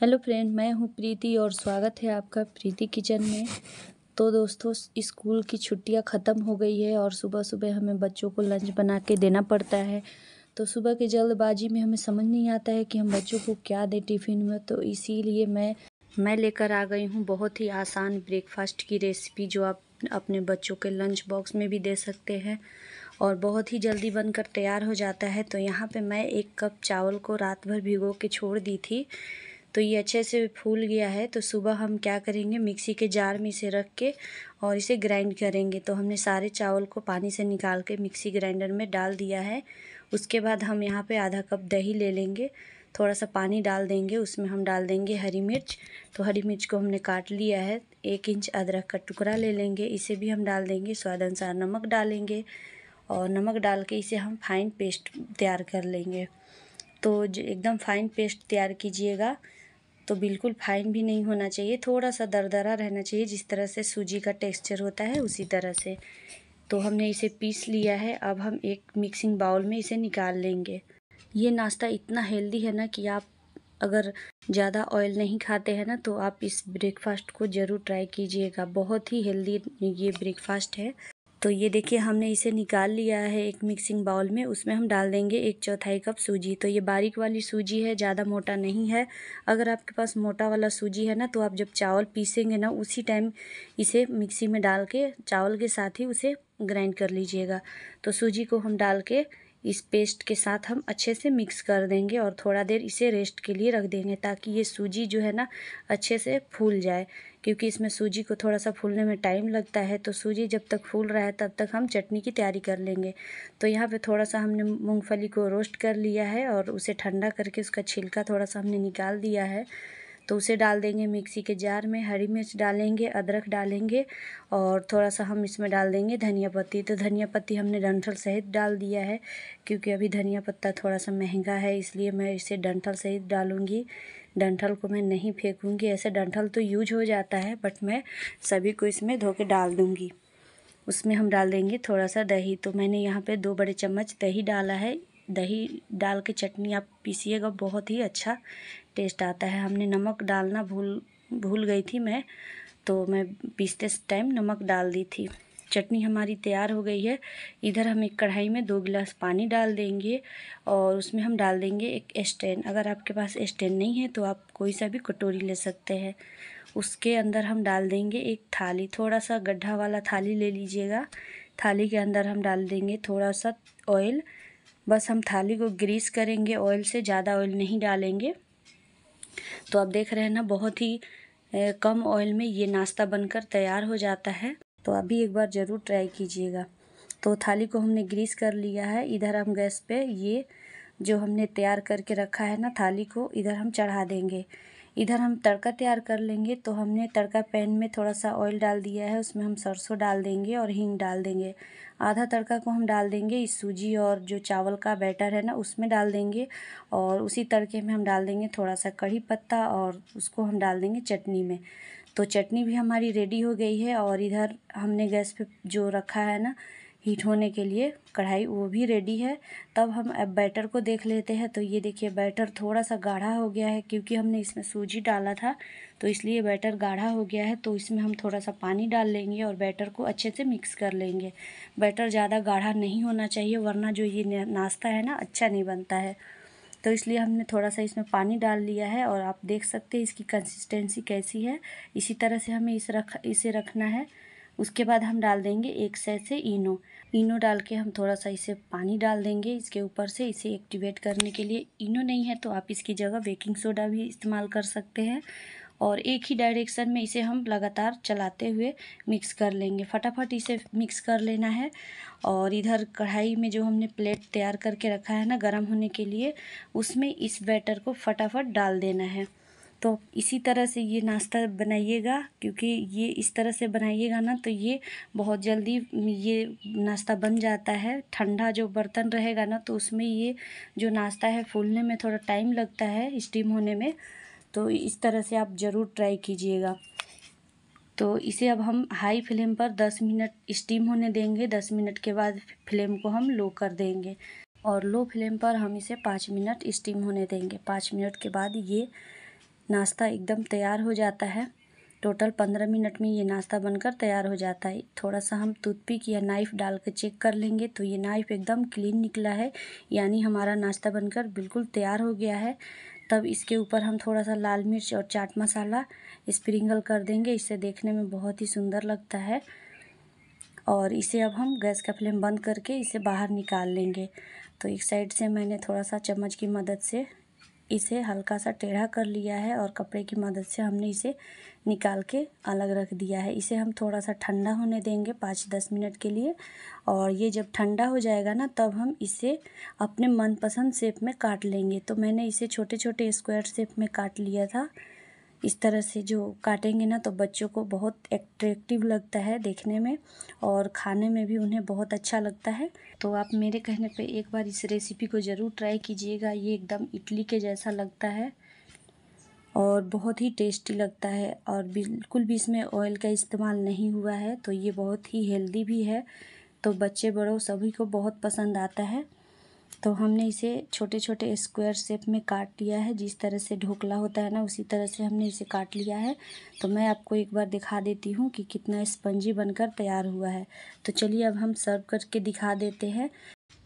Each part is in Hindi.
हेलो फ्रेंड मैं हूं प्रीति और स्वागत है आपका प्रीति किचन में तो दोस्तों स्कूल की छुट्टियां ख़त्म हो गई है और सुबह सुबह हमें बच्चों को लंच बना के देना पड़ता है तो सुबह की जल्दबाजी में हमें समझ नहीं आता है कि हम बच्चों को क्या दें टिफ़िन में तो इसीलिए मैं मैं लेकर आ गई हूँ बहुत ही आसान ब्रेकफास्ट की रेसिपी जो आप अपने बच्चों के लंच बॉक्स में भी दे सकते हैं और बहुत ही जल्दी बनकर तैयार हो जाता है तो यहाँ पे मैं एक कप चावल को रात भर भिगो के छोड़ दी थी तो ये अच्छे से फूल गया है तो सुबह हम क्या करेंगे मिक्सी के जार में इसे रख के और इसे ग्राइंड करेंगे तो हमने सारे चावल को पानी से निकाल के मिक्सी ग्राइंडर में डाल दिया है उसके बाद हम यहाँ पे आधा कप दही ले लेंगे थोड़ा सा पानी डाल देंगे उसमें हम डाल देंगे हरी मिर्च तो हरी मिर्च को हमने काट लिया है एक इंच अदरक का टुकड़ा ले लेंगे इसे भी हम डाल देंगे स्वाद अनुसार नमक डालेंगे और नमक डाल के इसे हम फाइन पेस्ट तैयार कर लेंगे तो एकदम फाइन पेस्ट तैयार कीजिएगा तो बिल्कुल फाइन भी नहीं होना चाहिए थोड़ा सा दरदरा रहना चाहिए जिस तरह से सूजी का टेक्सचर होता है उसी तरह से तो हमने इसे पीस लिया है अब हम एक मिक्सिंग बाउल में इसे निकाल लेंगे ये नाश्ता इतना हेल्दी है ना कि आप अगर ज़्यादा ऑयल नहीं खाते हैं ना तो आप इस ब्रेकफास्ट को ज़रूर ट्राई कीजिएगा बहुत ही हेल्दी ये ब्रेकफास्ट है तो ये देखिए हमने इसे निकाल लिया है एक मिक्सिंग बाउल में उसमें हम डाल देंगे एक चौथाई कप सूजी तो ये बारीक वाली सूजी है ज़्यादा मोटा नहीं है अगर आपके पास मोटा वाला सूजी है ना तो आप जब चावल पीसेंगे ना उसी टाइम इसे मिक्सी में डाल के चावल के साथ ही उसे ग्राइंड कर लीजिएगा तो सूजी को हम डाल के इस पेस्ट के साथ हम अच्छे से मिक्स कर देंगे और थोड़ा देर इसे रेस्ट के लिए रख देंगे ताकि ये सूजी जो है ना अच्छे से फूल जाए क्योंकि इसमें सूजी को थोड़ा सा फूलने में टाइम लगता है तो सूजी जब तक फूल रहा है तब तक हम चटनी की तैयारी कर लेंगे तो यहाँ पे थोड़ा सा हमने मूँगफली को रोस्ट कर लिया है और उसे ठंडा करके उसका छिलका थोड़ा सा हमने निकाल दिया है तो उसे डाल देंगे मिक्सी के जार में हरी मिर्च डालेंगे अदरक डालेंगे और थोड़ा सा हम इसमें डाल देंगे धनिया पत्ती तो धनिया पत्ती हमने डंठल सहित डाल दिया है क्योंकि अभी धनिया पत्ता थोड़ा सा महंगा है इसलिए मैं इसे डंठल सहित डालूँगी डंठल को मैं नहीं फेंकूँगी ऐसे डंठल तो यूज हो जाता है बट मैं सभी को इसमें धो के डाल दूँगी उसमें हम डाल देंगे थोड़ा सा दही तो मैंने यहाँ पे दो बड़े चम्मच दही डाला है दही डाल के चटनी आप पीसीएगा बहुत ही अच्छा टेस्ट आता है हमने नमक डालना भूल भूल गई थी मैं तो मैं पीसते टाइम नमक डाल दी थी चटनी हमारी तैयार हो गई है इधर हम एक कढ़ाई में दो गिलास पानी डाल देंगे और उसमें हम डाल देंगे एक स्टैंड अगर आपके पास स्टैंड नहीं है तो आप कोई सा भी कटोरी ले सकते हैं उसके अंदर हम डाल देंगे एक थाली थोड़ा सा गड्ढा वाला थाली ले लीजिएगा थाली के अंदर हम डाल देंगे थोड़ा सा ऑयल बस हम थाली को ग्रीस करेंगे ऑयल से ज़्यादा ऑयल नहीं डालेंगे तो आप देख रहे हैं ना बहुत ही कम ऑयल में ये नाश्ता बनकर तैयार हो जाता है तो अभी एक बार ज़रूर ट्राई कीजिएगा तो थाली को हमने ग्रीस कर लिया है इधर हम गैस पे ये जो हमने तैयार करके रखा है ना थाली को इधर हम चढ़ा देंगे इधर हम तड़का तैयार कर लेंगे तो हमने तड़का पैन में थोड़ा सा ऑयल डाल दिया है उसमें हम सरसों डाल देंगे और हींग डाल देंगे आधा तड़का को हम डाल देंगे इस सूजी और जो चावल का बैटर है ना उसमें डाल देंगे और उसी तड़के में हम डाल देंगे थोड़ा सा कढ़ी पत्ता और उसको हम डाल देंगे चटनी में तो चटनी भी हमारी रेडी हो गई है और इधर हमने गैस पे जो रखा है ना हीट होने के लिए कढ़ाई वो भी रेडी है तब हम अब बैटर को देख लेते हैं तो ये देखिए बैटर थोड़ा सा गाढ़ा हो गया है क्योंकि हमने इसमें सूजी डाला था तो इसलिए बैटर गाढ़ा हो गया है तो इसमें हम थोड़ा सा पानी डाल लेंगे और बैटर को अच्छे से मिक्स कर लेंगे बैटर ज़्यादा गाढ़ा नहीं होना चाहिए वरना जो ये नाश्ता है ना अच्छा नहीं बनता है तो इसलिए हमने थोड़ा सा इसमें पानी डाल लिया है और आप देख सकते हैं इसकी कंसिस्टेंसी कैसी है इसी तरह से हमें इस रख इसे रखना है उसके बाद हम डाल देंगे एक सैसे इनो इनो डाल के हम थोड़ा सा इसे पानी डाल देंगे इसके ऊपर से इसे एक्टिवेट करने के लिए इनो नहीं है तो आप इसकी जगह बेकिंग सोडा भी इस्तेमाल कर सकते हैं और एक ही डायरेक्शन में इसे हम लगातार चलाते हुए मिक्स कर लेंगे फटाफट इसे मिक्स कर लेना है और इधर कढ़ाई में जो हमने प्लेट तैयार करके रखा है ना गर्म होने के लिए उसमें इस बैटर को फटाफट डाल देना है तो इसी तरह से ये नाश्ता बनाइएगा क्योंकि ये इस तरह से बनाइएगा ना तो ये बहुत जल्दी ये नाश्ता बन जाता है ठंडा जो बर्तन रहेगा ना तो उसमें ये जो नाश्ता है फूलने में थोड़ा टाइम लगता है स्टीम होने में तो इस तरह से आप ज़रूर ट्राई कीजिएगा तो इसे अब हम हाई फ्लेम पर दस मिनट स्टीम होने देंगे दस मिनट के बाद फ्लेम को हम लो कर देंगे और लो फ्लेम पर हम इसे पाँच मिनट स्टीम होने देंगे पाँच मिनट के बाद ये नाश्ता एकदम तैयार हो जाता है टोटल पंद्रह मिनट में ये नाश्ता बनकर तैयार हो जाता है थोड़ा सा हम टूथपिक या नाइफ़ डाल कर चेक कर लेंगे तो ये नाइफ़ एकदम क्लीन निकला है यानी हमारा नाश्ता बनकर बिल्कुल तैयार हो गया है तब इसके ऊपर हम थोड़ा सा लाल मिर्च और चाट मसाला स्प्रिंगल कर देंगे इसे देखने में बहुत ही सुंदर लगता है और इसे अब हम गैस का फ्लेम बंद करके इसे बाहर निकाल लेंगे तो एक साइड से मैंने थोड़ा सा चम्मच की मदद से इसे हल्का सा टेढ़ा कर लिया है और कपड़े की मदद से हमने इसे निकाल के अलग रख दिया है इसे हम थोड़ा सा ठंडा होने देंगे पाँच दस मिनट के लिए और ये जब ठंडा हो जाएगा ना तब हम इसे अपने मनपसंद शेप में काट लेंगे तो मैंने इसे छोटे छोटे स्क्वायर शेप में काट लिया था इस तरह से जो काटेंगे ना तो बच्चों को बहुत एट्रेक्टिव लगता है देखने में और खाने में भी उन्हें बहुत अच्छा लगता है तो आप मेरे कहने पे एक बार इस रेसिपी को ज़रूर ट्राई कीजिएगा ये एकदम इडली के जैसा लगता है और बहुत ही टेस्टी लगता है और बिल्कुल भी इसमें ऑयल का इस्तेमाल नहीं हुआ है तो ये बहुत ही हेल्दी भी है तो बच्चे बड़ों सभी को बहुत पसंद आता है तो हमने इसे छोटे छोटे स्क्वायर शेप में काट लिया है जिस तरह से ढोकला होता है ना उसी तरह से हमने इसे काट लिया है तो मैं आपको एक बार दिखा देती हूँ कि कितना स्पंजी बनकर तैयार हुआ है तो चलिए अब हम सर्व करके दिखा देते हैं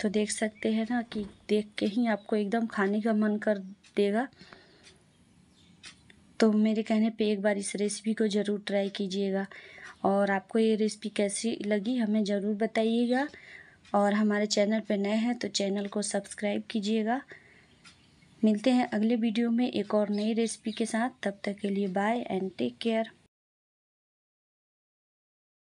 तो देख सकते हैं ना कि देख के ही आपको एकदम खाने का मन कर देगा तो मेरे कहने पर एक बार इस रेसिपी को ज़रूर ट्राई कीजिएगा और आपको ये रेसिपी कैसी लगी हमें ज़रूर बताइएगा और हमारे चैनल पर नए हैं तो चैनल को सब्सक्राइब कीजिएगा मिलते हैं अगले वीडियो में एक और नई रेसिपी के साथ तब तक के लिए बाय एंड टेक केयर